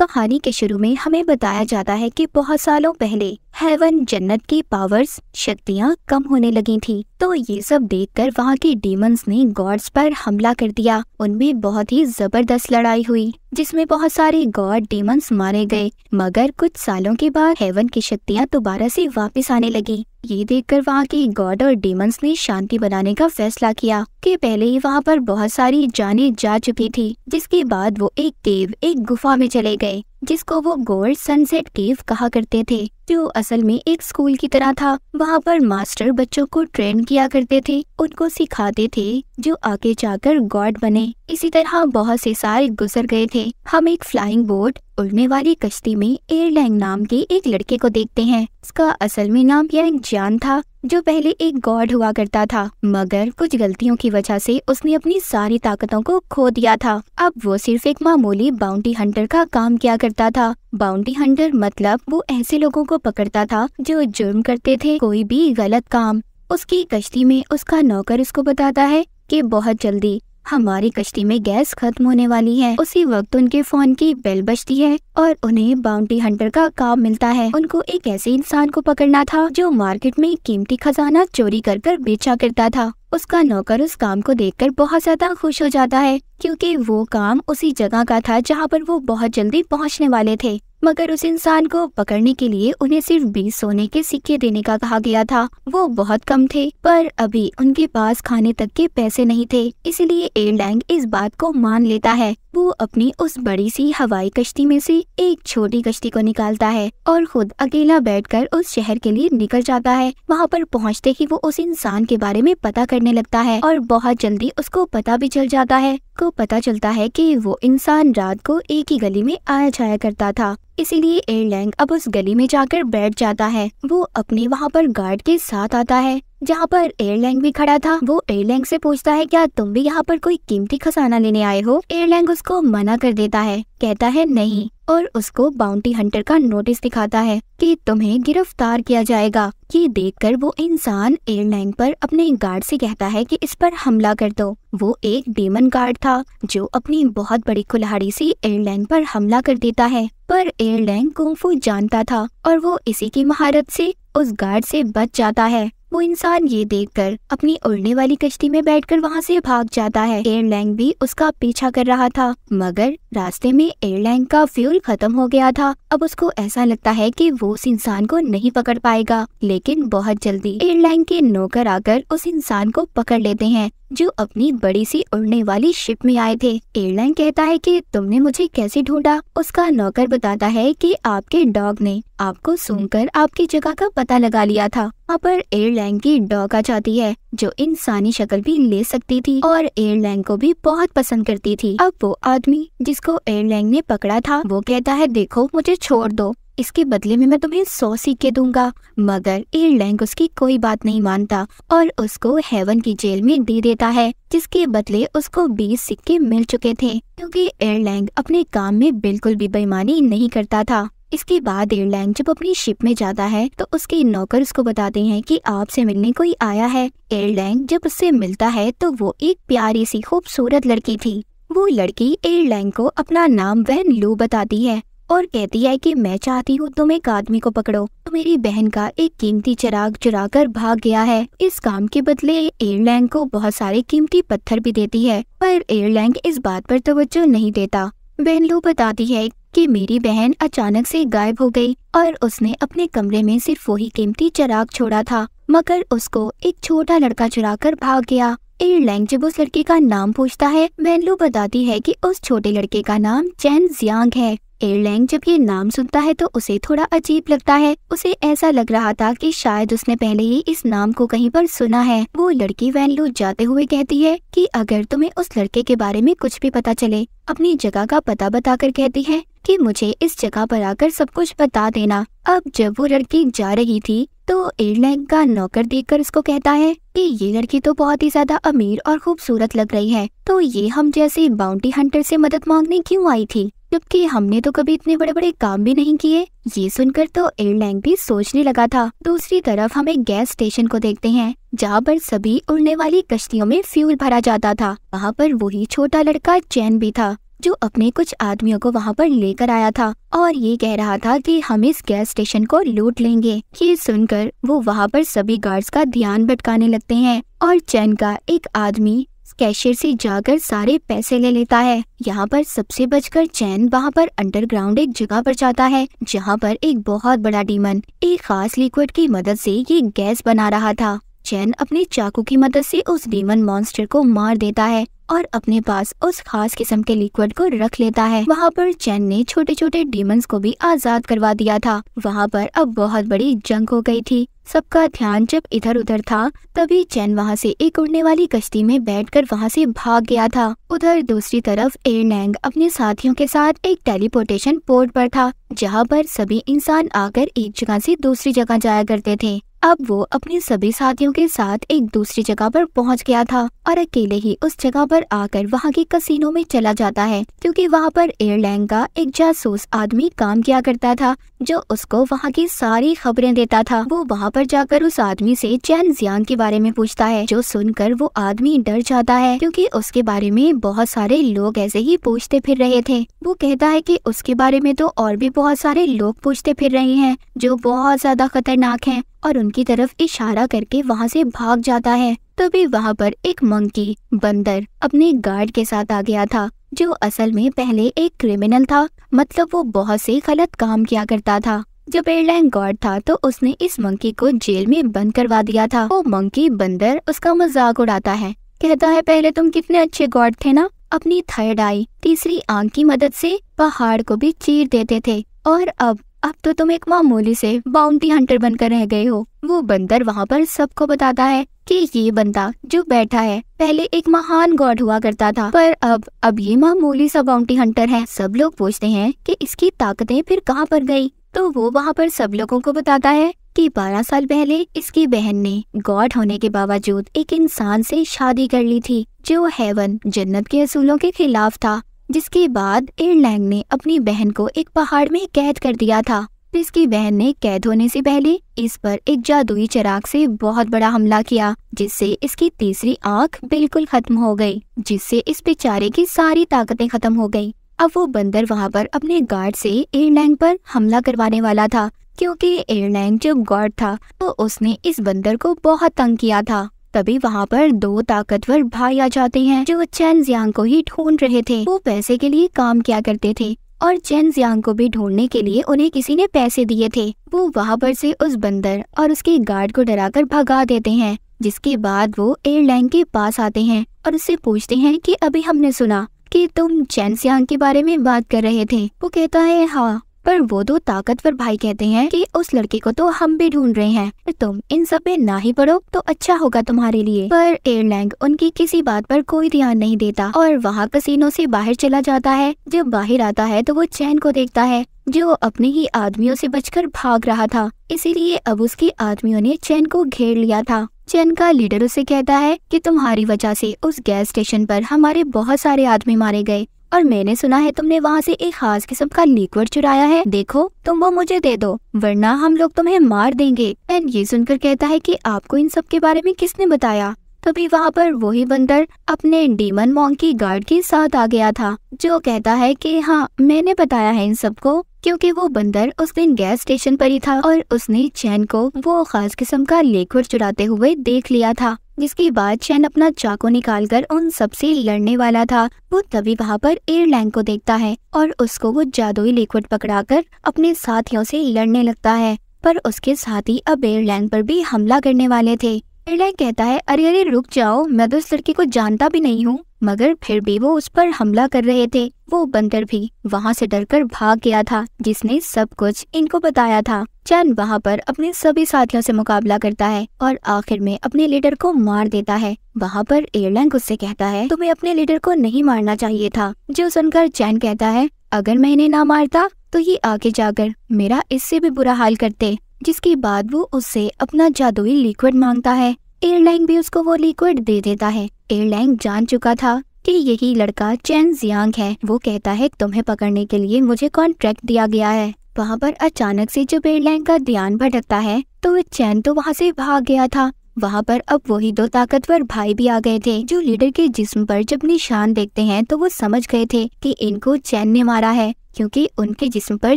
कहानी के शुरू में हमें बताया जाता है कि बहुत सालों पहले हेवन जन्नत की पावर्स शक्तियाँ कम होने लगी थी तो ये सब देखकर वहाँ के डीमंस ने गॉड्स पर हमला कर दिया उनमें बहुत ही जबरदस्त लड़ाई हुई जिसमें बहुत सारे गॉड डेमंस मारे गए मगर कुछ सालों के बाद हेवन की शक्तियाँ दोबारा से वापस आने लगी ये देखकर वहाँ के गॉड और डेमंस ने शांति बनाने का फैसला किया कि पहले ही वहाँ पर बहुत सारी जाने जा चुकी थी जिसके बाद वो एक देव एक गुफा में चले गए जिसको वो गोल्ड सनसेट केव कहा करते थे जो असल में एक स्कूल की तरह था वहाँ पर मास्टर बच्चों को ट्रेन किया करते थे उनको सिखाते थे जो आगे जाकर गॉड बने इसी तरह बहुत से साल गुजर गए थे हम एक फ्लाइंग बोट उड़ने वाली कश्ती में एयरलैंग नाम के एक लड़के को देखते हैं इसका असल में नाम यंग जान था जो पहले एक गॉड हुआ करता था मगर कुछ गलतियों की वजह से उसने अपनी सारी ताकतों को खो दिया था अब वो सिर्फ एक मामूली बाउंटी हंटर का काम किया करता था बाउंटी हंटर मतलब वो ऐसे लोगो को पकड़ता था जो जुर्म करते थे कोई भी गलत काम उसकी कश्ती में उसका नौकर उसको बताता है कि बहुत जल्दी हमारी कश्ती में गैस खत्म होने वाली है उसी वक्त उनके फोन की बेल बजती है और उन्हें बाउंड्री हंटर का काम मिलता है उनको एक ऐसे इंसान को पकड़ना था जो मार्केट में कीमती खजाना चोरी कर कर बेचा करता था उसका नौकर उस काम को देखकर बहुत ज्यादा खुश हो जाता है क्योंकि वो काम उसी जगह का था जहाँ पर वो बहुत जल्दी पहुँचने वाले थे मगर उस इंसान को पकड़ने के लिए उन्हें सिर्फ बीस सोने के सिक्के देने का कहा गया था वो बहुत कम थे पर अभी उनके पास खाने तक के पैसे नहीं थे इसलिए एयरलैंग इस बात को मान लेता है वो अपनी उस बड़ी सी हवाई कश्ती में से एक छोटी कश्ती को निकालता है और खुद अकेला बैठकर उस शहर के लिए निकल जाता है वहाँ पर पहुँचते ही वो उस इंसान के बारे में पता करने लगता है और बहुत जल्दी उसको पता भी चल जाता है को पता चलता है कि वो इंसान रात को एक ही गली में आया जाया करता था इसीलिए एयरलैंग अब उस गली में जाकर बैठ जाता है वो अपने वहाँ पर गार्ड के साथ आता है जहाँ पर एयरलैंग भी खड़ा था वो एयरलैंग से पूछता है क्या तुम भी यहाँ पर कोई कीमती खजाना लेने आए हो एयरलैंग उसको मना कर देता है कहता है नहीं और उसको बाउंटी हंटर का नोटिस दिखाता है कि तुम्हें गिरफ्तार किया जाएगा ये देखकर वो इंसान एयरलाइन पर अपने गार्ड से कहता है कि इस पर हमला कर दो वो एक डेमन गार्ड था जो अपनी बहुत बड़ी कुल्हाड़ी से एयरलाइन पर हमला कर देता है पर एयरलाइन कुंफू जानता था और वो इसी की महारत से उस गार्ड से बच जाता है वो इंसान ये देखकर अपनी उड़ने वाली कश्ती में बैठकर वहाँ से भाग जाता है एयरलाइन भी उसका पीछा कर रहा था मगर रास्ते में एयरलाइन का फ्यूल खत्म हो गया था अब उसको ऐसा लगता है कि वो उस इंसान को नहीं पकड़ पाएगा लेकिन बहुत जल्दी एयरलाइन के नौकर आकर उस इंसान को पकड़ लेते हैं जो अपनी बड़ी सी उड़ने वाली शिप में आए थे एयरलाइन कहता है कि तुमने मुझे कैसे ढूंढा उसका नौकर बताता है कि आपके डॉग ने आपको सुनकर आपकी जगह का पता लगा लिया था वहाँ पर एयरलैंग की डॉग आ जाती है जो इंसानी शक्ल भी ले सकती थी और एयरलैंग को भी बहुत पसंद करती थी अब वो आदमी जिसको एयरलैंग ने पकड़ा था वो कहता है देखो मुझे छोड़ दो इसके बदले में मैं तुम्हें सौ सिक्के दूंगा मगर एयरलैंग उसकी कोई बात नहीं मानता और उसको हेवन की जेल में दे देता है जिसके बदले उसको बीस सिक्के मिल चुके थे क्योंकि एयरलैंग अपने काम में बिल्कुल भी बेईमानी नहीं करता था इसके बाद एयरलाइन जब अपनी शिप में जाता है तो उसके नौकर उसको बताते हैं कि आपसे मिलने कोई आया है एयरलाइन जब उससे मिलता है तो वो एक प्यारी सी खूबसूरत लड़की थी वो लड़की एयरलाइन को अपना नाम वहन लू बताती है और कहती है कि मैं चाहती हूँ तुम एक आदमी को पकड़ो तो मेरी बहन का एक कीमती चिराग चुरा कर भाग गया है इस काम के बदले एयरलैंग को बहुत सारे कीमती पत्थर भी देती है पर एयरलैंग इस बात पर तवज्जो नहीं देता बहनलू बताती है कि मेरी बहन अचानक से गायब हो गई और उसने अपने कमरे में सिर्फ वही कीमती चराग छोड़ा था मगर उसको एक छोटा लड़का चुरा कर भाग गया एयरलैंग जब उस लड़के का नाम पूछता है बहनलू बताती है कि उस छोटे लड़के का नाम चैन जियांग है एयरलैंग जब ये नाम सुनता है तो उसे थोड़ा अजीब लगता है उसे ऐसा लग रहा था कि शायद उसने पहले ही इस नाम को कहीं पर सुना है वो लड़की वैनलू जाते हुए कहती है कि अगर तुम्हें उस लड़के के बारे में कुछ भी पता चले अपनी जगह का पता बताकर कहती है कि मुझे इस जगह पर आकर सब कुछ बता देना अब जब वो लड़की जा रही थी तो एयरलैंग का नौकर कर उसको कहता है कि ये लड़की तो बहुत ही ज्यादा अमीर और खूबसूरत लग रही है तो ये हम जैसे बाउंटी हंटर से मदद मांगने क्यों आई थी जबकि हमने तो कभी इतने बड़े बड़े काम भी नहीं किए ये सुनकर तो एयरलाइन भी सोचने लगा था दूसरी तरफ हम एक गैस स्टेशन को देखते हैं जहाँ पर सभी उड़ने वाली कश्तियों में फ्यूल भरा जाता था वहाँ पर वही छोटा लड़का चैन भी था जो अपने कुछ आदमियों को वहाँ पर लेकर आया था और ये कह रहा था कि हम इस गैस स्टेशन को लूट लेंगे ये सुनकर वो वहाँ पर सभी गार्ड्स का ध्यान भटकाने लगते हैं और चैन का एक आदमी कैशियर से जाकर सारे पैसे ले लेता है यहाँ पर सबसे बचकर चैन वहाँ पर अंडरग्राउंड एक जगह पर जाता है जहाँ पर एक बहुत बड़ा डीमन एक खास लिक्विड की मदद से ये गैस बना रहा था चैन अपने चाकू की मदद से उस डीमन मॉन्स्टर को मार देता है और अपने पास उस खास किस्म के लिक्विड को रख लेता है वहाँ पर चैन ने छोटे छोटे डीमंस को भी आजाद करवा दिया था वहाँ पर अब बहुत बड़ी जंग हो गई थी सबका ध्यान जब इधर उधर था तभी चैन वहाँ से एक उड़ने वाली कश्ती में बैठकर वहाँ से भाग गया था उधर दूसरी तरफ एयरनैंग अपने साथियों के साथ एक टेलीपोर्टेशन पोर्ट पर था जहाँ पर सभी इंसान आकर एक जगह से दूसरी जगह जाया करते थे अब वो अपने सभी साथियों के साथ एक दूसरी जगह पर पहुंच गया था और अकेले ही उस जगह पर आकर वहाँ के कसीनो में चला जाता है क्योंकि वहाँ पर एयरलाइन का एक जासूस आदमी काम किया करता था जो उसको वहाँ की सारी खबरें देता था वो वहाँ पर जाकर उस आदमी से चैन जियान के बारे में पूछता है जो सुनकर वो आदमी डर जाता है क्योंकि उसके बारे में बहुत सारे लोग ऐसे ही पूछते फिर रहे थे वो कहता है कि उसके बारे में तो और भी बहुत सारे लोग पूछते फिर रहे हैं जो बहुत ज्यादा खतरनाक हैं और उनकी तरफ इशारा करके वहाँ से भाग जाता है तभी वहाँ पर एक मंकी बंदर अपने गार्ड के साथ आ गया था जो असल में पहले एक क्रिमिनल था मतलब वो बहुत से गलत काम किया करता था जब एयरलाइन गार्ड था तो उसने इस मंकी को जेल में बंद करवा दिया था वो मंकी बंदर उसका मजाक उड़ाता है कहता है पहले तुम कितने अच्छे गार्ड थे ना अपनी थर्ड आई तीसरी आंख की मदद से पहाड़ को भी चीर देते थे और अब अब तो तुम एक मामूली से बाउंटी हंटर बनकर रह गए हो वो बंदर वहाँ पर सबको बताता है कि ये बंदा जो बैठा है पहले एक महान गॉड हुआ करता था पर अब अब ये मामूली सा बाउंटी हंटर है सब लोग पूछते हैं कि इसकी ताकतें फिर कहाँ पर गई तो वो वहाँ पर सब लोगों को बताता है कि 12 साल पहले इसकी बहन ने गॉड होने के बावजूद एक इंसान से शादी कर ली थी जो हेवन जन्नत के असूलों के खिलाफ था जिसके बाद एयरलैंग ने अपनी बहन को एक पहाड़ में कैद कर दिया था जिसकी बहन ने कैद होने से पहले इस पर एक जादुई चिराग से बहुत बड़ा हमला किया जिससे इसकी तीसरी आंख बिल्कुल खत्म हो गई जिससे इस बेचारे की सारी ताकतें खत्म हो गई अब वो बंदर वहाँ पर अपने गार्ड से एयरलैंग पर हमला करवाने वाला था क्योंकि एयरलैंग जब गार्ड था तो उसने इस बंदर को बहुत तंग किया था तभी वहाँ पर दो ताकतवर भाई आ जाते हैं जो चैन जियांग को ही ढूंढ रहे थे वो पैसे के लिए काम किया करते थे और चैन जियांग को भी ढूंढने के लिए उन्हें किसी ने पैसे दिए थे वो वहाँ पर से उस बंदर और उसके गार्ड को कर भगा देते हैं जिसके बाद वो एयरलाइन के पास आते हैं और उससे पूछते हैं कि अभी हमने सुना कि तुम चैन सियांग के बारे में बात कर रहे थे वो कहता है हाँ पर वो दो ताकतवर भाई कहते हैं कि उस लड़के को तो हम भी ढूंढ रहे हैं तुम इन सब में ना ही पढ़ो तो अच्छा होगा तुम्हारे लिए पर एयरलैंग उनकी किसी बात पर कोई ध्यान नहीं देता और वहाँ कसीनों से बाहर चला जाता है जब बाहर आता है तो वो चैन को देखता है जो अपने ही आदमियों से बचकर भाग रहा था इसीलिए अब उसके आदमियों ने चैन को घेर लिया था चैन का लीडर उसे कहता है कि तुम्हारी वजह से उस गैस स्टेशन पर हमारे बहुत सारे आदमी मारे गए और मैंने सुना है तुमने वहाँ से एक खास किस्म का लिक्वर चुराया है देखो तुम वो मुझे दे दो वरना हम लोग तुम्हें मार देंगे एंड ये सुनकर कहता है कि आपको इन सब के बारे में किसने बताया तभी वहाँ पर वही बंदर अपने डीमन मॉन्ग की गार्ड के साथ आ गया था जो कहता है कि हाँ मैंने बताया है इन सबको क्योंकि वो बंदर उस दिन गैस स्टेशन पर ही था और उसने चैन को वो खास किस्म का लिक्विड चुराते हुए देख लिया था जिसके बाद चैन अपना चाकू निकालकर उन सबसे लड़ने वाला था वो तभी वहाँ पर एयरलैंग को देखता है और उसको वो जादुई लिक्विड पकड़ाकर अपने साथियों से लड़ने लगता है पर उसके साथी अब एयरलैंग पर भी हमला करने वाले थे एयरलाइन कहता है अरे अरे रुक जाओ मैं तो इस लड़के को जानता भी नहीं हूँ मगर फिर भी वो उस पर हमला कर रहे थे वो बंदर भी वहाँ से डरकर भाग गया था जिसने सब कुछ इनको बताया था चैन वहाँ पर अपने सभी साथियों से मुकाबला करता है और आखिर में अपने लीडर को मार देता है वहाँ पर एयरलाइन उससे कहता है तुम्हें अपने लीडर को नहीं मारना चाहिए था जो सुनकर चैन कहता है अगर मैं इन्हें ना मारता तो ये आगे जाकर मेरा इससे भी बुरा हाल करते जिसके बाद वो उससे अपना जादुई लिक्विड मांगता है एयरलैंग भी उसको वो लिक्विड दे देता है एयरलैंग जान चुका था कि यही लड़का चैन जियांग है वो कहता है तुम्हें पकड़ने के लिए मुझे कॉन्ट्रैक्ट दिया गया है वहाँ पर अचानक से जब एयरलैंग का ध्यान भटकता है तो चैन तो वहाँ से भाग गया था वहाँ पर अब वही दो ताकतवर भाई भी आ गए थे जो लीडर के जिस्म पर जब निशान देखते हैं तो वो समझ गए थे कि इनको चैन ने मारा है क्योंकि उनके जिस्म पर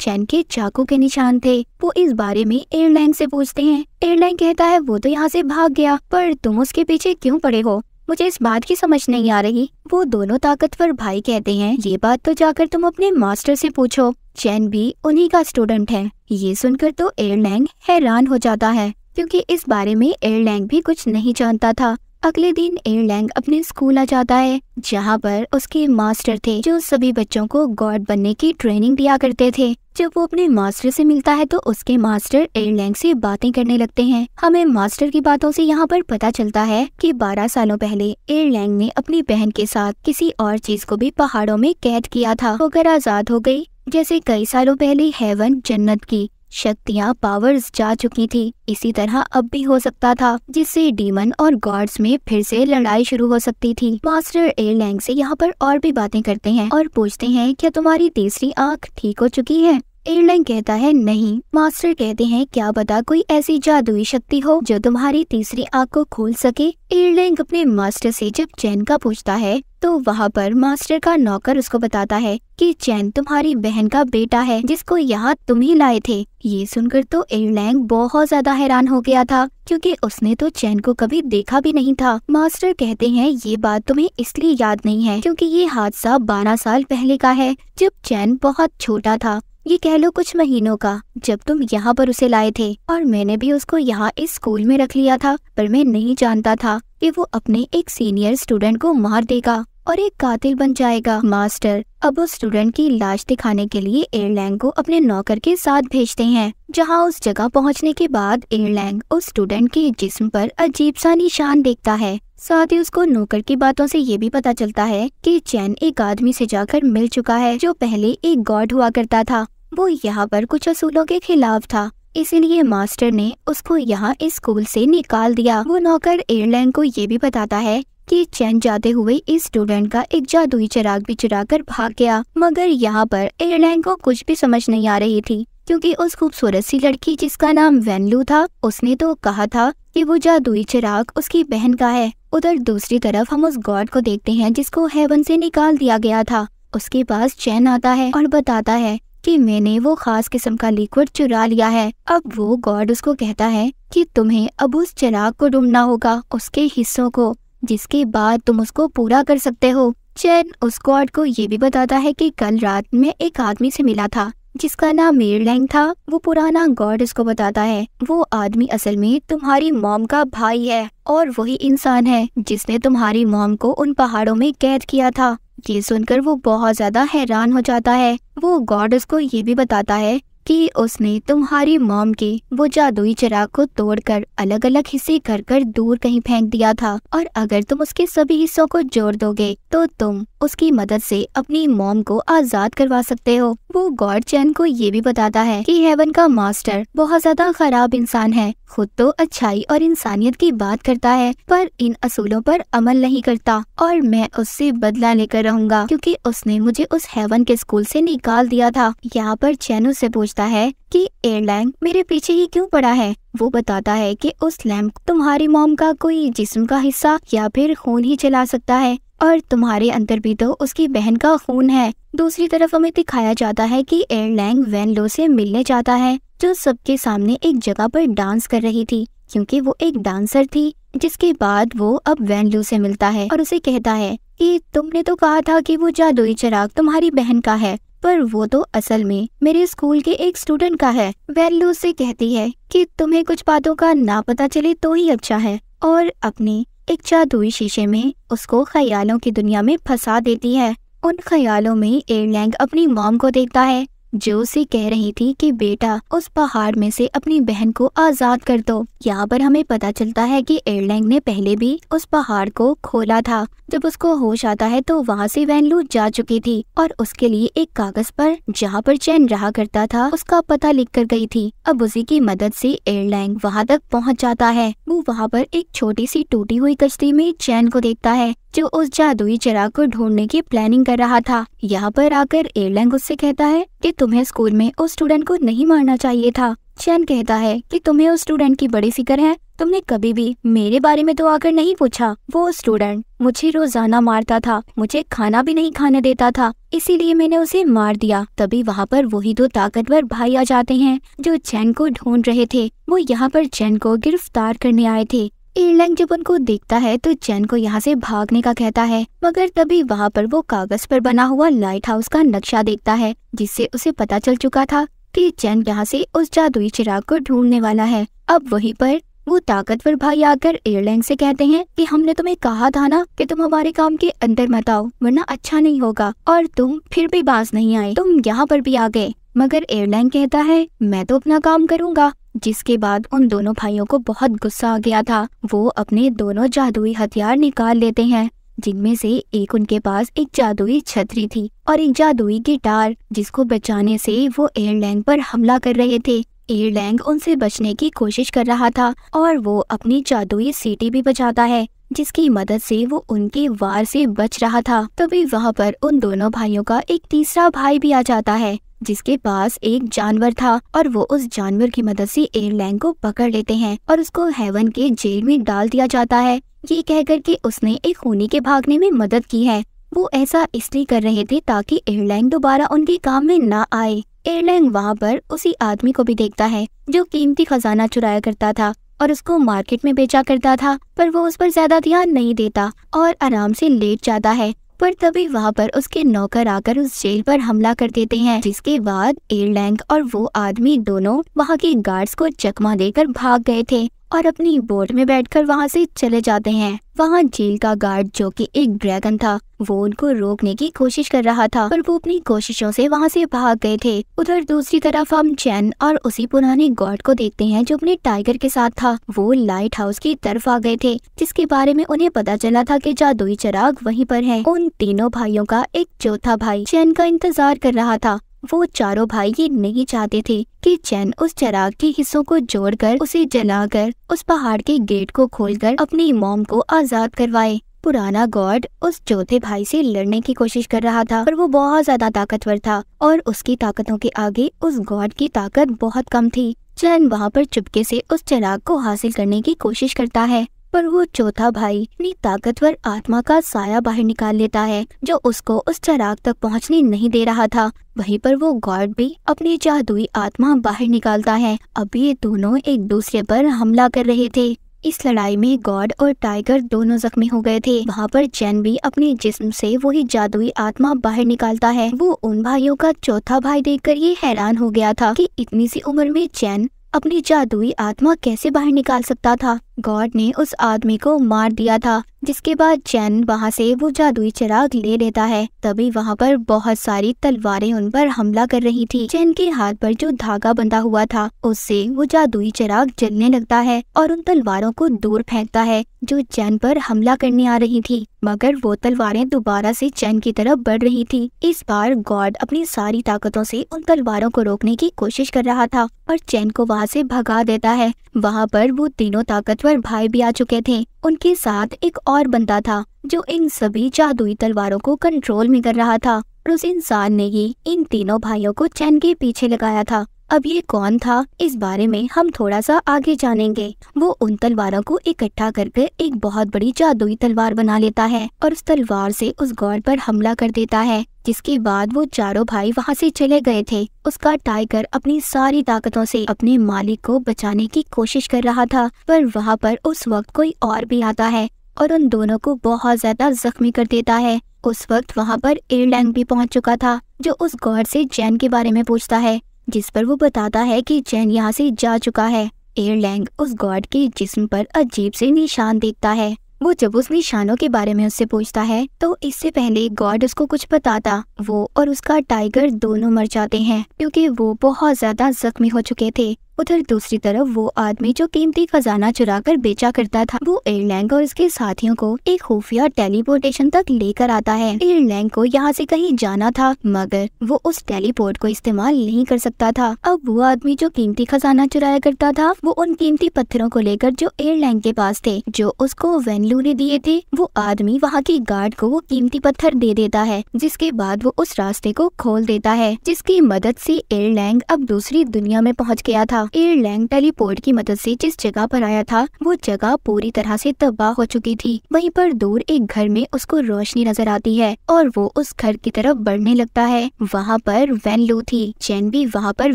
चैन के चाकू के निशान थे वो इस बारे में एयरलाइन से पूछते हैं एयरलाइन कहता है वो तो यहाँ से भाग गया पर तुम उसके पीछे क्यों पड़े हो मुझे इस बात की समझ नहीं आ रही वो दोनों ताकतवर भाई कहते हैं ये बात तो जाकर तुम अपने मास्टर से पूछो चैन भी उन्हीं का स्टूडेंट है ये सुनकर तो एयरलैंग हैरान हो जाता है क्योंकि इस बारे में एयरलैंग भी कुछ नहीं जानता था अगले दिन एयरलैंग अपने स्कूल आ जाता है जहाँ पर उसके मास्टर थे जो सभी बच्चों को गॉड बनने की ट्रेनिंग दिया करते थे जब वो अपने मास्टर से मिलता है तो उसके मास्टर एयरलैंग से बातें करने लगते हैं हमें मास्टर की बातों से यहाँ पर पता चलता है कि 12 सालों पहले एयरलैंग ने अपनी बहन के साथ किसी और चीज को भी पहाड़ों में कैद किया था होकर आजाद हो गयी जैसे कई सालों पहले हेवन जन्नत की शक्तियाँ पावर्स जा चुकी थी इसी तरह अब भी हो सकता था जिससे डीमन और गॉड्स में फिर से लड़ाई शुरू हो सकती थी मास्टर एयरलैंग से यहाँ पर और भी बातें करते हैं और पूछते हैं क्या तुम्हारी तीसरी आँख ठीक हो चुकी है एयरलाइन कहता है नहीं मास्टर कहते हैं क्या पता कोई ऐसी जादुई शक्ति हो जो तुम्हारी तीसरी आँख को खोल सके एयरलाइन अपने मास्टर से जब चैन का पूछता है तो वहाँ पर मास्टर का नौकर उसको बताता है कि चैन तुम्हारी बहन का बेटा है जिसको यहाँ तुम ही लाए थे ये सुनकर तो एयरलैंग बहुत ज्यादा हैरान हो गया था क्योंकि उसने तो चैन को कभी देखा भी नहीं था मास्टर कहते हैं ये बात तुम्हें इसलिए याद नहीं है क्योंकि ये हादसा बारह साल पहले का है जब चैन बहुत छोटा था ये कह लो कुछ महीनों का जब तुम यहाँ पर उसे लाए थे और मैंने भी उसको यहाँ इस स्कूल में रख लिया था पर मैं नहीं जानता था कि वो अपने एक सीनियर स्टूडेंट को मार देगा और एक कातिल बन जाएगा मास्टर अब उस स्टूडेंट की लाश दिखाने के लिए एयरलैंग को अपने नौकर के साथ भेजते हैं जहां उस जगह पहुंचने के बाद एयरलैंग उस स्टूडेंट के जिस्म पर अजीब सा निशान देखता है साथ ही उसको नौकर की बातों से ये भी पता चलता है कि चैन एक आदमी से जाकर मिल चुका है जो पहले एक गॉड हुआ करता था वो यहाँ पर कुछ असूलों के खिलाफ था इसीलिए मास्टर ने उसको यहाँ इस स्कूल से निकाल दिया वो नौकर एयरलाइन को ये भी बताता है कि चैन जाते हुए इस स्टूडेंट का एक जादुई चिराग भी चिरा कर भाग गया मगर यहाँ पर एयरलाइन को कुछ भी समझ नहीं आ रही थी क्योंकि उस खूबसूरत सी लड़की जिसका नाम वेनलू था उसने तो कहा था कि वो जादुई चिराग उसकी बहन का है उधर दूसरी तरफ हम उस गॉड को देखते हैं जिसको हेवन से निकाल दिया गया था उसके पास चैन आता है और बताता है कि मैंने वो खास किस्म का लिक्विड चुरा लिया है अब वो गॉड उसको कहता है कि तुम्हें अब उस चिराग को ढूंढना होगा उसके हिस्सों को जिसके बाद तुम उसको पूरा कर सकते हो चैन उस गॉड को ये भी बताता है कि कल रात में एक आदमी से मिला था जिसका नाम मेरलैंग था वो पुराना गॉड उसको बताता है वो आदमी असल में तुम्हारी मॉम का भाई है और वही इंसान है जिसने तुम्हारी मॉम को उन पहाड़ों में कैद किया था ये सुनकर वो बहुत ज्यादा हैरान हो जाता है वो गॉड उसको ये भी बताता है कि उसने तुम्हारी मॉम के वो जादुई चिराग को तोड़कर अलग अलग हिस्से कर कर दूर कहीं फेंक दिया था और अगर तुम उसके सभी हिस्सों को जोड़ दोगे तो तुम उसकी मदद से अपनी मॉम को आजाद करवा सकते हो वो गॉड चैन को ये भी बताता है कि हेवन का मास्टर बहुत ज्यादा खराब इंसान है खुद तो अच्छाई और इंसानियत की बात करता है पर इन असूलों पर अमल नहीं करता और मैं उससे बदला लेकर रहूंगा क्योंकि उसने मुझे उस हेवन के स्कूल से निकाल दिया था यहाँ पर चैन उससे पूछता है कि एयरलैंग मेरे पीछे ही क्यों पड़ा है वो बताता है कि उस लैम्प तुम्हारी मॉम का कोई जिस्म का हिस्सा या फिर खून ही चला सकता है और तुम्हारे अंदर भी तो उसकी बहन का खून है दूसरी तरफ हमें दिखाया जाता है कि एयरलैंग वेनलो से मिलने जाता है जो सबके सामने एक जगह पर डांस कर रही थी क्योंकि वो एक डांसर थी जिसके बाद वो अब वेनलो से मिलता है और उसे कहता है कि तुमने तो कहा था कि वो जादुई चिराग तुम्हारी बहन का है पर वो तो असल में मेरे स्कूल के एक स्टूडेंट का है वेनलो से कहती है की तुम्हे कुछ बातों का ना पता चले तो ही अच्छा है और अपनी एक जादुई शीशे में उसको ख्यालों की दुनिया में फंसा देती है उन ख्यालों में एयरलैंग अपनी मॉम को देखता है जो उसे कह रही थी कि बेटा उस पहाड़ में से अपनी बहन को आजाद कर दो यहाँ पर हमें पता चलता है कि एयरलैंग ने पहले भी उस पहाड़ को खोला था जब उसको होश आता है तो वहाँ से वैनलू जा चुकी थी और उसके लिए एक कागज पर जहाँ पर चैन रहा करता था उसका पता लिख कर गई थी अब उसी की मदद से एयरलैंग वहाँ तक पहुँच जाता है वो वहाँ पर एक छोटी सी टूटी हुई कश्ती में चैन को देखता है जो उस जादुई चिराग को ढूंढने की प्लानिंग कर रहा था यहाँ पर आकर एयरलैंग उससे कहता है कि तुम्हें स्कूल में उस स्टूडेंट को नहीं मारना चाहिए था चैन कहता है कि तुम्हें उस स्टूडेंट की बड़ी फिक्र है तुमने कभी भी मेरे बारे में तो आकर नहीं पूछा वो स्टूडेंट मुझे रोजाना मारता था मुझे खाना भी नहीं खाने देता था इसीलिए मैंने उसे मार दिया तभी वहाँ पर वही दो ताकतवर भाई आ जाते हैं जो चैन को ढूंढ रहे थे वो यहाँ पर चैन को गिरफ्तार करने आए थे इरलैंग जब उनको देखता है तो चैन को यहाँ से भागने का कहता है मगर तभी वहाँ पर वो कागज पर बना हुआ लाइट हाउस का नक्शा देखता है जिससे उसे पता चल चुका था कि चैन यहाँ से उस जादुई चिराग को ढूंढने वाला है अब वहीं पर वो ताकतवर भाई आकर एयरलैंड से कहते हैं कि हमने तुम्हें कहा था ना कि तुम हमारे काम के अंदर मत आओ वरना अच्छा नहीं होगा और तुम फिर भी बाज नहीं आए तुम यहाँ पर भी आ गए मगर एयरलैंड कहता है मैं तो अपना काम करूँगा जिसके बाद उन दोनों भाइयों को बहुत गुस्सा आ गया था वो अपने दोनों जादुई हथियार निकाल लेते हैं जिनमें से एक उनके पास एक जादुई छतरी थी और एक जादुई गिटार जिसको बचाने से वो एयरलाइन पर हमला कर रहे थे एयरलैंग उनसे बचने की कोशिश कर रहा था और वो अपनी जादुई सीटी भी बजाता है जिसकी मदद से वो उनके वार से बच रहा था तभी वहाँ पर उन दोनों भाइयों का एक तीसरा भाई भी आ जाता है जिसके पास एक जानवर था और वो उस जानवर की मदद से एयरलैंग को पकड़ लेते हैं और उसको हेवन के जेल में डाल दिया जाता है ये कहकर के उसने एक खूनी के भागने में मदद की है वो ऐसा इसलिए कर रहे थे ताकि एयरलैंग दोबारा उनके काम में ना आए एयरलाइन वहाँ पर उसी आदमी को भी देखता है जो कीमती खजाना चुराया करता था और उसको मार्केट में बेचा करता था पर वो उस पर ज्यादा ध्यान नहीं देता और आराम से लेट जाता है पर तभी वहाँ पर उसके नौकर आकर उस जेल पर हमला कर देते हैं जिसके बाद एयरलैंग और वो आदमी दोनों वहाँ के गार्ड्स को चकमा देकर भाग गए थे और अपनी बोट में बैठकर वहाँ से चले जाते हैं वहाँ झील का गार्ड जो कि एक ड्रैगन था वो उनको रोकने की कोशिश कर रहा था पर वो अपनी कोशिशों से वहाँ से भाग गए थे उधर दूसरी तरफ हम चैन और उसी पुराने गॉड को देखते हैं जो अपने टाइगर के साथ था वो लाइट हाउस की तरफ आ गए थे जिसके बारे में उन्हें पता चला था की जादुई चराग वही पर है उन तीनों भाइयों का एक चौथा भाई चैन का इंतजार कर रहा था वो चारों भाई ये नहीं चाहते थे कि चैन उस चराग के हिस्सों को जोड़कर उसे जलाकर उस पहाड़ के गेट को खोलकर अपनी मोम को आजाद करवाए पुराना गॉड उस चौथे भाई से लड़ने की कोशिश कर रहा था पर वो बहुत ज्यादा ताकतवर था और उसकी ताकतों के आगे उस गॉड की ताकत बहुत कम थी चैन वहाँ पर चुपके से उस चराग को हासिल करने की कोशिश करता है पर वो चौथा भाई अपनी ताकतवर आत्मा का साया बाहर निकाल लेता है जो उसको उस चराग तक पहुंचने नहीं दे रहा था वहीं पर वो गॉड भी अपनी जादुई आत्मा बाहर निकालता है अब ये दोनों एक दूसरे पर हमला कर रहे थे इस लड़ाई में गॉड और टाइगर दोनों जख्मी हो गए थे वहाँ पर जैन भी अपने जिस्म से वही जादुई आत्मा बाहर निकालता है वो उन भाइयों का चौथा भाई देखकर ये हैरान हो गया था कि इतनी सी उम्र में जैन अपनी जादुई आत्मा कैसे बाहर निकाल सकता था गॉड ने उस आदमी को मार दिया था जिसके बाद जैन वहाँ से वो जादुई चिराग ले लेता है तभी वहाँ पर बहुत सारी तलवारें उन पर हमला कर रही थी जैन के हाथ पर जो धागा बंधा हुआ था उससे वो जादुई चिराग जलने लगता है और उन तलवारों को दूर फेंकता है जो जैन पर हमला करने आ रही थी मगर वो तलवारें दोबारा से जैन की तरफ बढ़ रही थी इस बार गॉड अपनी सारी ताकतों से उन तलवारों को रोकने की कोशिश कर रहा था और चैन को वहाँ से भगा देता है वहाँ पर वो तीनों ताकतवर ईश्वर भाई भी आ चुके थे उनके साथ एक और बंदा था जो इन सभी जादुई तलवारों को कंट्रोल में कर रहा था और उस इंसान ने ही इन तीनों भाइयों को चैन के पीछे लगाया था अब ये कौन था इस बारे में हम थोड़ा सा आगे जानेंगे वो उन तलवारों को इकट्ठा करके एक बहुत बड़ी जादुई तलवार बना लेता है और उस तलवार से उस गॉड पर हमला कर देता है जिसके बाद वो चारों भाई वहाँ से चले गए थे उसका टाइगर अपनी सारी ताकतों से अपने मालिक को बचाने की कोशिश कर रहा था पर वहाँ पर उस वक्त कोई और भी आता है और उन दोनों को बहुत ज्यादा जख्मी कर देता है उस वक्त वहाँ पर एयरलैंग भी पहुँच चुका था जो उस गॉड से जैन के बारे में पूछता है जिस पर वो बताता है कि जैन यहाँ से जा चुका है एयरलैंग उस गॉड के जिस्म पर अजीब से निशान देखता है वो जब उस निशानों के बारे में उससे पूछता है तो इससे पहले गॉड उसको कुछ बताता वो और उसका टाइगर दोनों मर जाते हैं क्योंकि वो बहुत ज्यादा जख्मी हो चुके थे उधर दूसरी तरफ वो आदमी जो कीमती खजाना चुरा कर बेचा करता था वो एयरलैंग और उसके साथियों को एक खुफिया टेलीपोर्टेशन तक लेकर आता है एयरलैंग को यहाँ से कहीं जाना था मगर वो उस टेलीपोर्ट को इस्तेमाल नहीं कर सकता था अब वो आदमी जो कीमती खजाना चुराया करता था वो उन कीमती पत्थरों को लेकर जो एयरलैंग के पास थे जो उसको वेनलू ने दिए थे वो आदमी वहाँ की गार्ड को वो कीमती पत्थर दे देता है जिसके बाद वो उस रास्ते को खोल देता है जिसकी मदद से एयरलैंग अब दूसरी दुनिया में पहुँच गया था एयर एयरलैंग टेलीपोर्ट की मदद से जिस जगह पर आया था वो जगह पूरी तरह से तबाह हो चुकी थी वहीं पर दूर एक घर में उसको रोशनी नजर आती है और वो उस घर की तरफ बढ़ने लगता है वहाँ पर वेनलू थी चैन भी वहाँ पर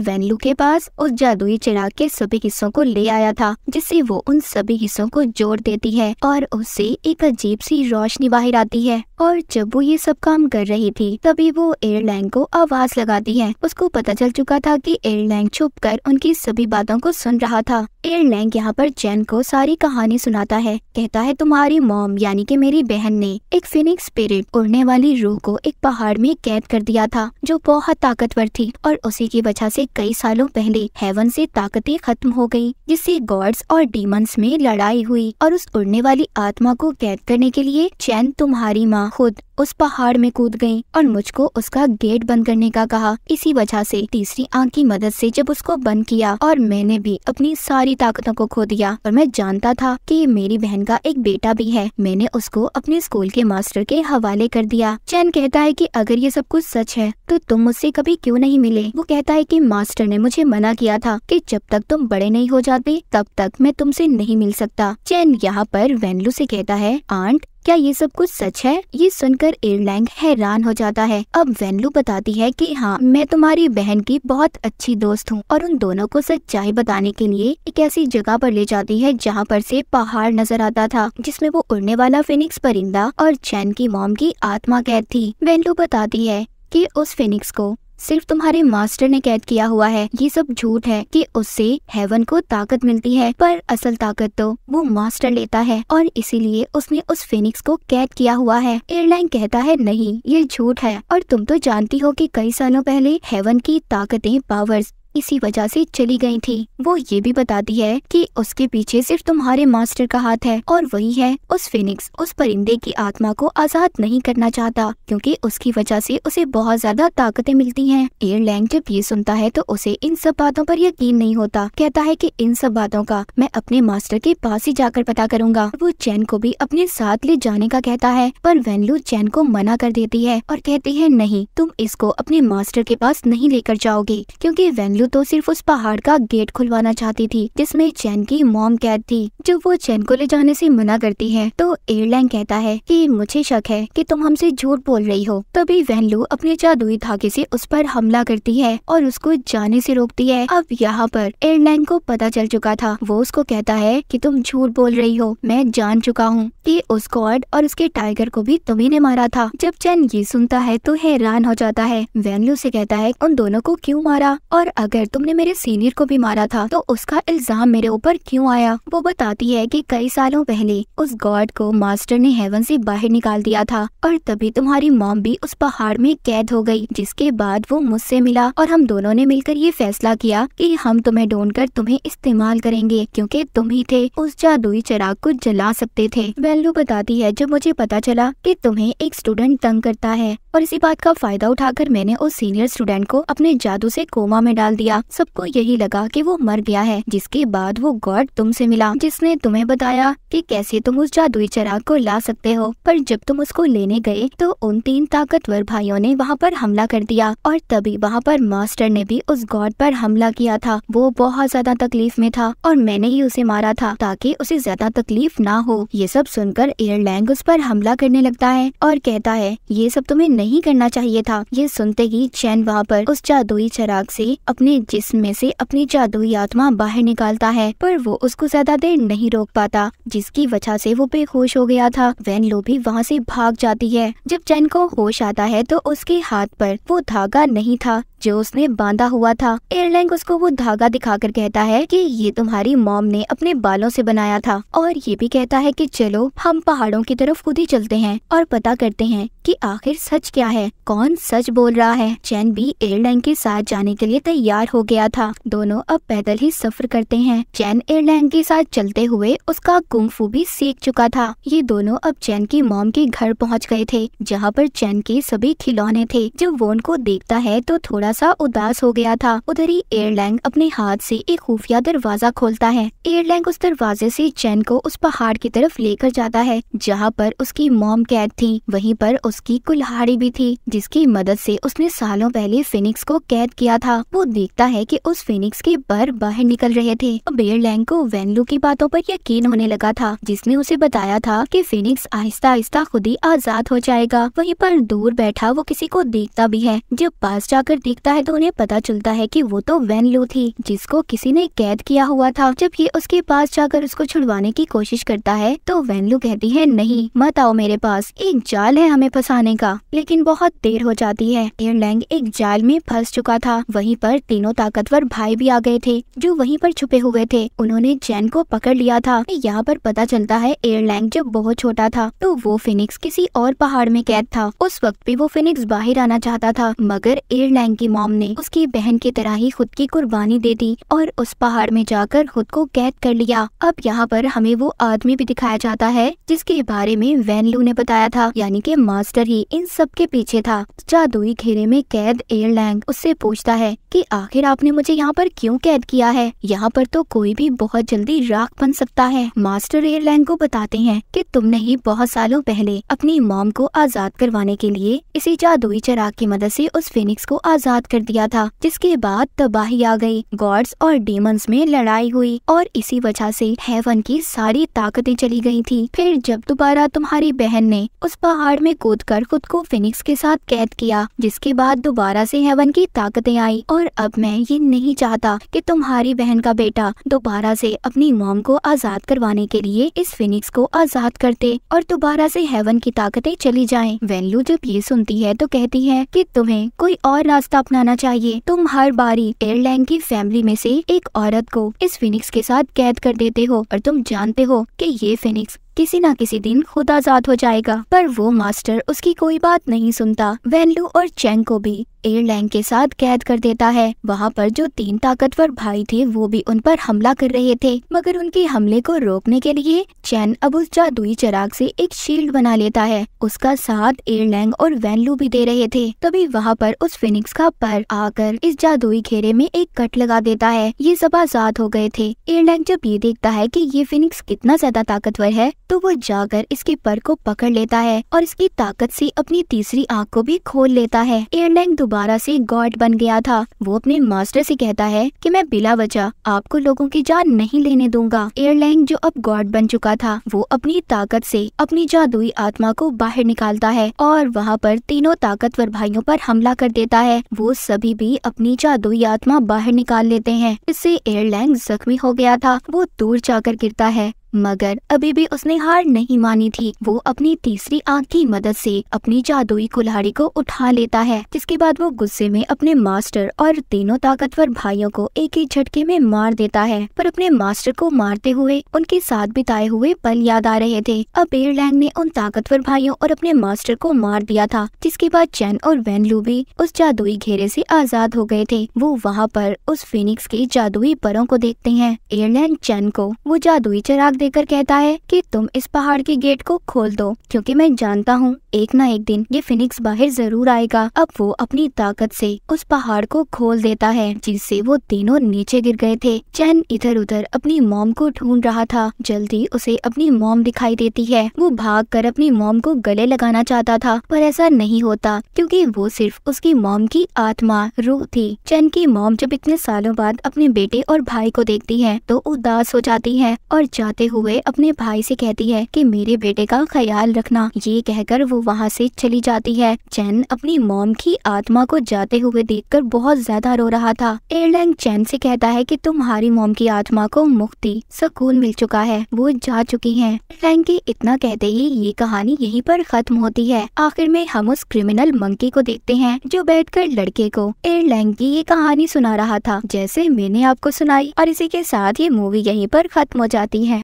वेनलू के पास उस जादुई चिराग के सभी हिस्सों को ले आया था जिससे वो उन सभी हिस्सों को जोड़ देती है और उससे एक अजीब सी रोशनी बाहर आती है और जब वो ये सब काम कर रही थी तभी वो एयरलैंग को आवाज लगाती है उसको पता चल चुका था कि एयरलैंग छुप कर उनकी सभी सभी बातों को सुन रहा था एयर लैंग यहाँ पर जैन को सारी कहानी सुनाता है कहता है तुम्हारी मॉम यानी कि मेरी बहन ने एक फिनिक्स स्पिरिट उड़ने वाली रूह को एक पहाड़ में कैद कर दिया था जो बहुत ताकतवर थी और उसी की वजह से कई सालों पहले हेवन से ताकतें खत्म हो गई जिससे गॉड्स और डीमंस में लड़ाई हुई और उस उड़ने वाली आत्मा को कैद करने के लिए चैन तुम्हारी माँ खुद उस पहाड़ में कूद गई और मुझको उसका गेट बंद करने का कहा इसी वजह से तीसरी आंख की मदद से जब उसको बंद किया और और मैंने भी अपनी सारी ताकतों को खो दिया और मैं जानता था कि मेरी बहन का एक बेटा भी है मैंने उसको अपने स्कूल के मास्टर के हवाले कर दिया चैन कहता है कि अगर ये सब कुछ सच है तो तुम मुझसे कभी क्यों नहीं मिले वो कहता है कि मास्टर ने मुझे मना किया था कि जब तक तुम बड़े नहीं हो जाते तब तक मैं तुमसे नहीं मिल सकता चैन यहाँ पर वेनलू से कहता है आंट क्या ये सब कुछ सच है ये सुनकर एयरलैंग हैरान हो जाता है अब वेनलू बताती है कि हाँ मैं तुम्हारी बहन की बहुत अच्छी दोस्त हूँ और उन दोनों को सच्चाई बताने के लिए एक ऐसी जगह पर ले जाती है जहाँ पर से पहाड़ नजर आता था जिसमें वो उड़ने वाला फिनिक्स परिंदा और चैन की मोम की आत्मा कैद थी वेनलू बताती है कि उस फिनिक्स को सिर्फ तुम्हारे मास्टर ने कैद किया हुआ है ये सब झूठ है कि उससे हेवन को ताकत मिलती है पर असल ताकत तो वो मास्टर लेता है और इसीलिए उसने उस फिनिक्स को कैद किया हुआ है एयरलाइन कहता है नहीं ये झूठ है और तुम तो जानती हो कि कई सालों पहले हेवन की ताकतें पावर्स इसी वजह से चली गई थी वो ये भी बताती है कि उसके पीछे सिर्फ तुम्हारे मास्टर का हाथ है और वही है उस फिनिक्स उस परिंदे की आत्मा को आजाद नहीं करना चाहता क्योंकि उसकी वजह से उसे बहुत ज्यादा ताकतें मिलती हैं। लैंग जब ये सुनता है तो उसे इन सब बातों पर यकीन नहीं होता कहता है की इन सब बातों का मैं अपने मास्टर के पास ही जाकर पता करूंगा वो चैन को भी अपने साथ ले जाने का कहता है पर वेनलू चैन को मना कर देती है और कहती है नहीं तुम इसको अपने मास्टर के पास नहीं लेकर जाओगे क्योंकि वेनलू नीरू तो सिर्फ उस पहाड़ का गेट खुलवाना चाहती थी जिसमें चैन की मोम कैद थी जब वो चैन को ले जाने से मना करती है तो एयरलाइन कहता है कि मुझे शक है कि तुम हमसे झूठ बोल रही हो तभी वैनलू अपने जादुई धागे से उस पर हमला करती है और उसको जाने से रोकती है अब यहाँ पर एयरलाइन को पता चल चुका था वो उसको कहता है कि तुम झूठ बोल रही हो मैं जान चुका हूँ कि उस गॉड और उसके टाइगर को भी तुम्ही ने मारा था जब चैन ये सुनता है तो हैरान हो जाता है वेनलू से कहता है उन दोनों को क्यों मारा और अगर अगर तुमने मेरे सीनियर को भी मारा था तो उसका इल्जाम मेरे ऊपर क्यों आया वो बताती है कि कई सालों पहले उस गॉड को मास्टर ने हेवन से बाहर निकाल दिया था और तभी तुम्हारी मॉम भी उस पहाड़ में कैद हो गई जिसके बाद वो मुझसे मिला और हम दोनों ने मिलकर ये फैसला किया कि हम तुम्हें कर तुम्हें इस्तेमाल करेंगे क्योंकि तुम ही थे उस जादुई चिराग को जला सकते थे वेल्लू बताती है जब मुझे पता चला कि तुम्हें एक स्टूडेंट तंग करता है और इसी बात का फायदा उठाकर मैंने उस सीनियर स्टूडेंट को अपने जादू से कोमा में डाल दिया सबको यही लगा कि वो मर गया है जिसके बाद वो गॉड तुमसे मिला जिसने तुम्हें बताया कि कैसे तुम उस जादुई चराग को ला सकते हो पर जब तुम उसको लेने गए तो उन तीन ताकतवर भाइयों ने वहाँ पर हमला कर दिया और तभी वहाँ पर मास्टर ने भी उस गॉड पर हमला किया था वो बहुत ज्यादा तकलीफ में था और मैंने ही उसे मारा था ताकि उसे ज्यादा तकलीफ ना हो ये सब सुनकर एयरलैंग उस पर हमला करने लगता है और कहता है ये सब तुम्हें नहीं करना चाहिए था ये सुनते ही चैन वहाँ पर उस जादुई चराग से अपने जिस्म में से अपनी जादुई आत्मा बाहर निकालता है पर वो उसको ज्यादा देर नहीं रोक पाता जिसकी वजह से वो बेहोश हो गया था वैन लो भी वहाँ से भाग जाती है जब चैन को होश आता है तो उसके हाथ पर वो धागा नहीं था जो उसने बांधा हुआ था एयरलाइन उसको वो धागा दिखाकर कहता है कि ये तुम्हारी मॉम ने अपने बालों से बनाया था और ये भी कहता है कि चलो हम पहाड़ों की तरफ खुद ही चलते हैं और पता करते हैं कि आखिर सच क्या है कौन सच बोल रहा है चैन भी एयरलाइन के साथ जाने के लिए तैयार हो गया था दोनों अब पैदल ही सफर करते हैं चैन एयरलाइन के साथ चलते हुए उसका कुंफू भी सीख चुका था ये दोनों अब चैन की मॉम के घर पहुंच गए थे जहाँ पर चैन के सभी खिलौने थे जब वो उनको देखता है तो थोड़ा सा उदास हो गया था उधर ही एयरलैंग अपने हाथ से एक खुफिया दरवाजा खोलता है एयरलैंग उस दरवाजे से चैन को उस पहाड़ की तरफ लेकर जाता है जहाँ पर उसकी मॉम कैद थी वहीं पर उस उसकी कुल्हाड़ी भी थी जिसकी मदद से उसने सालों पहले फिनिक्स को कैद किया था वो देखता है कि उस फिनिक्स के पर बाहर निकल रहे थे बेयर लैंग को वेनलू की बातों पर यकीन होने लगा था जिसने उसे बताया था कि फिनिक्स आहिस्ता आहिस्ता खुद ही आजाद हो जाएगा वहीं पर दूर बैठा वो किसी को देखता भी है जब पास जाकर देखता है तो उन्हें पता चलता है कि वो तो वेनलू थी जिसको किसी ने कैद किया हुआ था जब ये उसके पास जाकर उसको छुड़वाने की कोशिश करता है तो वेनलू कहती है नहीं मत आओ मेरे पास एक जाल है हमें वापस आने का लेकिन बहुत देर हो जाती है एयरलैंग एक जाल में फंस चुका था वहीं पर तीनों ताकतवर भाई भी आ गए थे जो वहीं पर छुपे हुए थे उन्होंने जैन को पकड़ लिया था यहाँ पर पता चलता है एयरलैंग जब बहुत छोटा था तो वो फिनिक्स किसी और पहाड़ में कैद था उस वक्त भी वो फिनिक्स बाहर आना चाहता था मगर एयरलैंग की मॉम ने उसकी बहन की तरह ही खुद की कुर्बानी दे दी और उस पहाड़ में जाकर खुद को कैद कर लिया अब यहाँ पर हमें वो आदमी भी दिखाया जाता है जिसके बारे में वैनलू ने बताया था यानी के मास मास्टर ही इन सब के पीछे था जादुई घेरे में कैद एयर लैंग उससे पूछता है कि आखिर आपने मुझे यहाँ पर क्यों कैद किया है यहाँ पर तो कोई भी बहुत जल्दी राख बन सकता है मास्टर एयर लैंग को बताते हैं कि तुमने ही बहुत सालों पहले अपनी मॉम को आजाद करवाने के लिए इसी जादुई चराग की मदद से उस फिनिक्स को आजाद कर दिया था जिसके बाद तबाही आ गई गॉड्स और डेमंस में लड़ाई हुई और इसी वजह से हेवन की सारी ताकतें चली गई थी फिर जब दोबारा तुम्हारी बहन ने उस पहाड़ में कूद कर खुद को फिनिक्स के साथ कैद किया जिसके बाद दोबारा से हेवन की ताकतें आई और अब मैं ये नहीं चाहता कि तुम्हारी बहन का बेटा दोबारा से अपनी मोम को आजाद करवाने के लिए इस फिनिक्स को आजाद करते और दोबारा से हेवन की ताकतें चली जाए वेनलू जब ये सुनती है तो कहती है की तुम्हें कोई और रास्ता अपनाना चाहिए तुम हर बारी एयरलाइन की फैमिली में से एक औरत को इस फिनिक्स के साथ कैद कर देते हो और तुम जानते हो कि ये फिनिक्स किसी ना किसी दिन खुद आजाद हो जाएगा पर वो मास्टर उसकी कोई बात नहीं सुनता वेनलू और चैंग को भी एयरलाइन के साथ कैद कर देता है वहाँ पर जो तीन ताकतवर भाई थे वो भी उन पर हमला कर रहे थे मगर उनके हमले को रोकने के लिए चैन अब उस जादुई चराग से एक शील्ड बना लेता है उसका साथ एयरलैंग और वैनलू भी दे रहे थे तभी वहाँ पर उस फिनिक्स का पर आकर इस जादुई घेरे में एक कट लगा देता है ये सब आजाद हो गए थे एयरलैंग जब ये देखता है की ये फिनिक्स कितना ज्यादा ताकतवर है तो वो जाकर इसके पर को पकड़ लेता है और इसकी ताकत से अपनी तीसरी आँख को भी खोल लेता है एयरलैंग दोबारा से गॉड बन गया था वो अपने मास्टर से कहता है कि मैं बिला वजह आपको लोगों की जान नहीं लेने दूंगा एयरलाइन जो अब गॉड बन चुका था वो अपनी ताकत से अपनी जादुई आत्मा को बाहर निकालता है और वहाँ पर तीनों ताकतवर भाइयों पर हमला कर देता है वो सभी भी अपनी जादुई आत्मा बाहर निकाल लेते हैं इससे एयरलाइन जख्मी हो गया था वो दूर जाकर गिरता है मगर अभी भी उसने हार नहीं मानी थी वो अपनी तीसरी आंख की मदद से अपनी जादुई कुल्हाड़ी को उठा लेता है जिसके बाद वो गुस्से में अपने मास्टर और तीनों ताकतवर भाइयों को एक ही झटके में मार देता है पर अपने मास्टर को मारते हुए उनके साथ बिताए हुए पल याद आ रहे थे अब बेर लैंग ने उन ताकतवर भाइयों और अपने मास्टर को मार दिया था जिसके बाद चैन और लू भी उस जादुई घेरे से आजाद हो गए थे वो वहाँ पर उस फिनिक्स के जादुई परों को देखते हैं एयरलैंड चैन को वो जादुई चराग देकर कहता है कि तुम इस पहाड़ के गेट को खोल दो क्योंकि मैं जानता हूँ एक ना एक दिन ये फिनिक्स बाहर जरूर आएगा अब वो अपनी ताकत से उस पहाड़ को खोल देता है जिससे वो तीनों नीचे गिर गए थे चैन इधर उधर अपनी मोम को ढूंढ रहा था जल्दी उसे अपनी मोम दिखाई देती है वो भाग कर अपनी मोम को गले लगाना चाहता था पर ऐसा नहीं होता क्योंकि वो सिर्फ उसकी मोम की आत्मा रूह थी चैन की मोम जब इतने सालों बाद अपने बेटे और भाई को देखती है तो उदास हो जाती है और जाते हुए अपने भाई से कहती है कि मेरे बेटे का ख्याल रखना ये कहकर वो वहाँ से चली जाती है चैन अपनी मोम की आत्मा को जाते हुए देखकर बहुत ज्यादा रो रहा था एयरलैंग चैन से कहता है कि तुम्हारी मोम की आत्मा को मुक्ति सुकून मिल चुका है वो जा चुकी है एयरलैंग के इतना कहते ही ये कहानी यही पर खत्म होती है आखिर में हम उस क्रिमिनल मंकी को देखते हैं जो कर लड़के को एयरलैंग की ये कहानी सुना रहा था जैसे मैंने आपको सुनाई और इसी के साथ ये मूवी यहीं पर खत्म हो जाती है